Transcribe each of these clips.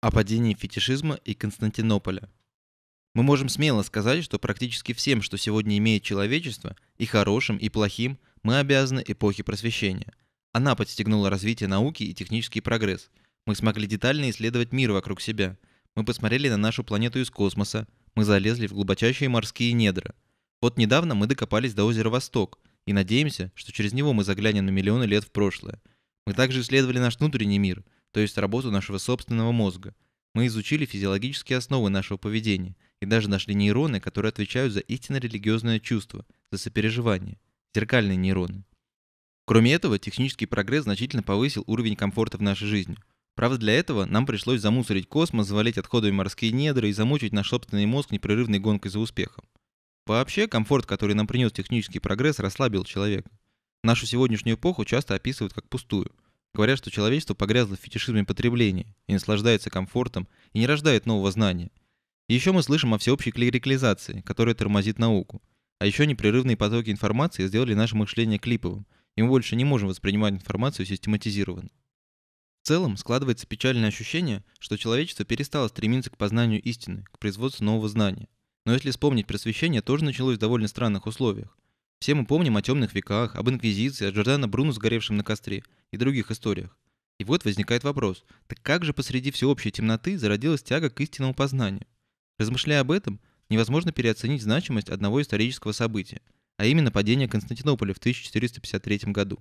о падении фетишизма и Константинополя. Мы можем смело сказать, что практически всем, что сегодня имеет человечество, и хорошим, и плохим, мы обязаны эпохе просвещения. Она подстегнула развитие науки и технический прогресс. Мы смогли детально исследовать мир вокруг себя. Мы посмотрели на нашу планету из космоса. Мы залезли в глубочайшие морские недра. Вот недавно мы докопались до озера Восток и надеемся, что через него мы заглянем на миллионы лет в прошлое. Мы также исследовали наш внутренний мир – то есть работу нашего собственного мозга. Мы изучили физиологические основы нашего поведения и даже нашли нейроны, которые отвечают за истинно религиозное чувство, за сопереживание, зеркальные нейроны. Кроме этого, технический прогресс значительно повысил уровень комфорта в нашей жизни. Правда, для этого нам пришлось замусорить космос, завалить отходами морские недра и замучить наш собственный мозг непрерывной гонкой за успехом. Вообще, комфорт, который нам принес технический прогресс, расслабил человека. Нашу сегодняшнюю эпоху часто описывают как пустую – Говорят, что человечество погрязло в фетишизме потребления и наслаждается комфортом и не рождает нового знания. И еще мы слышим о всеобщей клирикализации, которая тормозит науку. А еще непрерывные потоки информации сделали наше мышление клиповым, и мы больше не можем воспринимать информацию систематизированно. В целом складывается печальное ощущение, что человечество перестало стремиться к познанию истины, к производству нового знания. Но если вспомнить просвещение, тоже началось в довольно странных условиях. Все мы помним о темных веках, об инквизиции, о Джордана Бруно сгоревшем на костре – и других историях. И вот возникает вопрос, так как же посреди всеобщей темноты зародилась тяга к истинному познанию? Размышляя об этом, невозможно переоценить значимость одного исторического события, а именно падение Константинополя в 1453 году.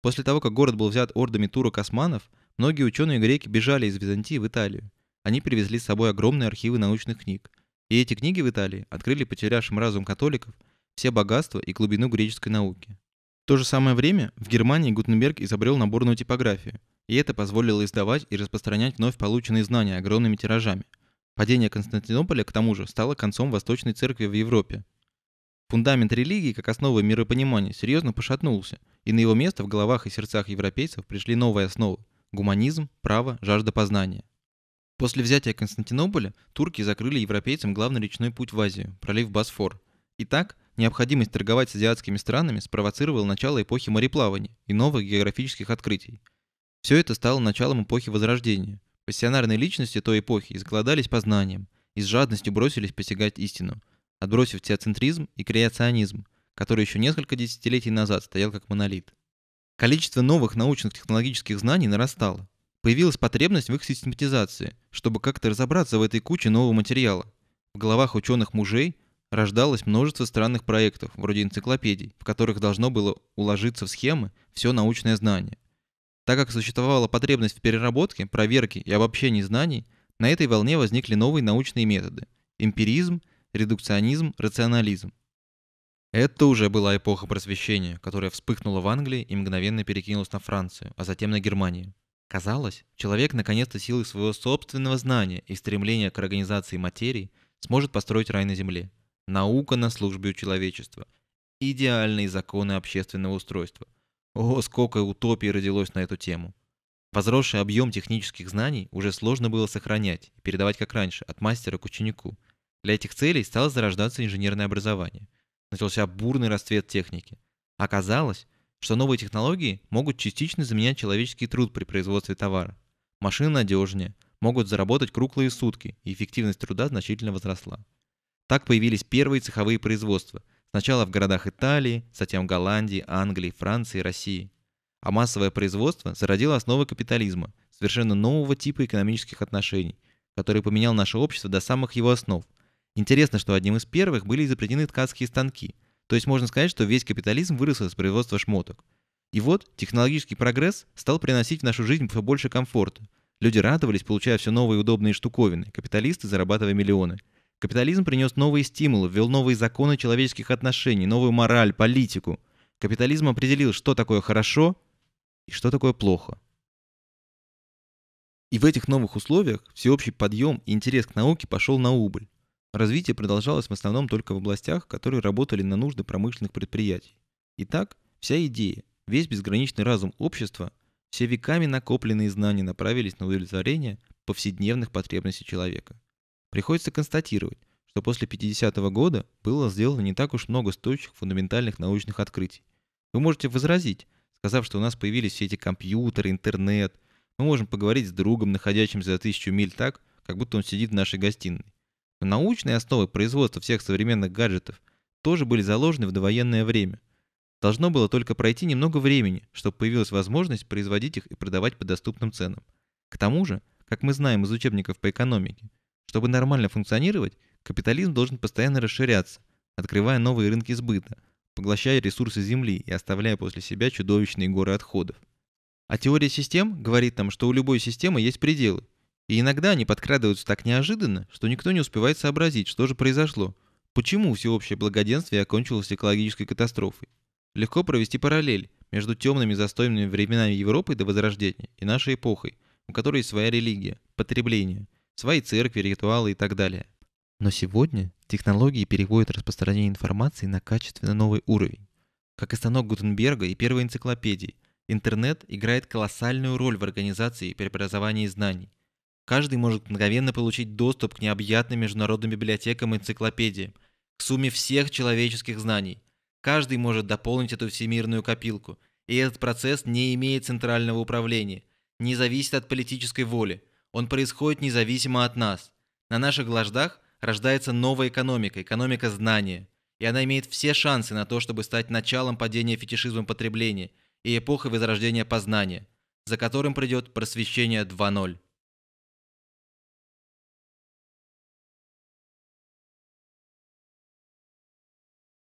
После того, как город был взят ордами турок османов, многие ученые-греки бежали из Византии в Италию. Они привезли с собой огромные архивы научных книг. И эти книги в Италии открыли потерявшим разум католиков все богатства и глубину греческой науки. В то же самое время в Германии Гутенберг изобрел наборную типографию, и это позволило издавать и распространять вновь полученные знания огромными тиражами. Падение Константинополя, к тому же, стало концом Восточной Церкви в Европе. Фундамент религии как основы миропонимания серьезно пошатнулся, и на его место в головах и сердцах европейцев пришли новые основы – гуманизм, право, жажда познания. После взятия Константинополя турки закрыли европейцам главный речной путь в Азию – пролив Босфор – Итак, необходимость торговать с азиатскими странами спровоцировала начало эпохи мореплавания и новых географических открытий. Все это стало началом эпохи Возрождения. Пассионарные личности той эпохи изголодались по знаниям и с жадностью бросились посягать истину, отбросив теоцентризм и креационизм, который еще несколько десятилетий назад стоял как монолит. Количество новых научных технологических знаний нарастало. Появилась потребность в их систематизации, чтобы как-то разобраться в этой куче нового материала. В головах ученых мужей рождалось множество странных проектов, вроде энциклопедий, в которых должно было уложиться в схемы все научное знание. Так как существовала потребность в переработке, проверке и обобщении знаний, на этой волне возникли новые научные методы – эмпиризм, редукционизм, рационализм. Это уже была эпоха просвещения, которая вспыхнула в Англии и мгновенно перекинулась на Францию, а затем на Германию. Казалось, человек наконец-то силой своего собственного знания и стремления к организации материи сможет построить рай на земле – наука на службе у человечества, идеальные законы общественного устройства. О, сколько утопий родилось на эту тему. Возросший объем технических знаний уже сложно было сохранять и передавать как раньше, от мастера к ученику. Для этих целей стало зарождаться инженерное образование. Начался бурный расцвет техники. Оказалось, что новые технологии могут частично заменять человеческий труд при производстве товара. Машины надежнее, могут заработать круглые сутки, и эффективность труда значительно возросла. Так появились первые цеховые производства, сначала в городах Италии, затем Голландии, Англии, Франции, и России. А массовое производство зародило основы капитализма, совершенно нового типа экономических отношений, который поменял наше общество до самых его основ. Интересно, что одним из первых были изобретены ткацкие станки, то есть можно сказать, что весь капитализм вырос из производства шмоток. И вот технологический прогресс стал приносить в нашу жизнь все больше комфорта. Люди радовались, получая все новые удобные штуковины, капиталисты зарабатывая миллионы – Капитализм принес новые стимулы, ввел новые законы человеческих отношений, новую мораль, политику. Капитализм определил, что такое хорошо и что такое плохо. И в этих новых условиях всеобщий подъем и интерес к науке пошел на убыль. Развитие продолжалось в основном только в областях, которые работали на нужды промышленных предприятий. Итак, вся идея, весь безграничный разум общества, все веками накопленные знания направились на удовлетворение повседневных потребностей человека – Приходится констатировать, что после 50 -го года было сделано не так уж много стоящих фундаментальных научных открытий. Вы можете возразить, сказав, что у нас появились все эти компьютеры, интернет. Мы можем поговорить с другом, находящимся за тысячу миль так, как будто он сидит в нашей гостиной. Но научные основы производства всех современных гаджетов тоже были заложены в довоенное время. Должно было только пройти немного времени, чтобы появилась возможность производить их и продавать по доступным ценам. К тому же, как мы знаем из учебников по экономике, чтобы нормально функционировать, капитализм должен постоянно расширяться, открывая новые рынки сбыта, поглощая ресурсы Земли и оставляя после себя чудовищные горы отходов. А теория систем говорит нам, что у любой системы есть пределы, и иногда они подкрадываются так неожиданно, что никто не успевает сообразить, что же произошло, почему всеобщее благоденствие окончилось экологической катастрофой. Легко провести параллель между темными застойными временами Европы до Возрождения и нашей эпохой, у которой есть своя религия, потребление, свои церкви, ритуалы и так далее. Но сегодня технологии переводят распространение информации на качественно новый уровень. Как и станок Гутенберга и первой энциклопедии, интернет играет колоссальную роль в организации и преобразовании знаний. Каждый может мгновенно получить доступ к необъятным международным библиотекам и энциклопедиям, к сумме всех человеческих знаний. Каждый может дополнить эту всемирную копилку, и этот процесс не имеет центрального управления, не зависит от политической воли – он происходит независимо от нас. На наших глаждах рождается новая экономика, экономика знания. И она имеет все шансы на то, чтобы стать началом падения фетишизма потребления и эпохой возрождения познания, за которым придет просвещение 2.0.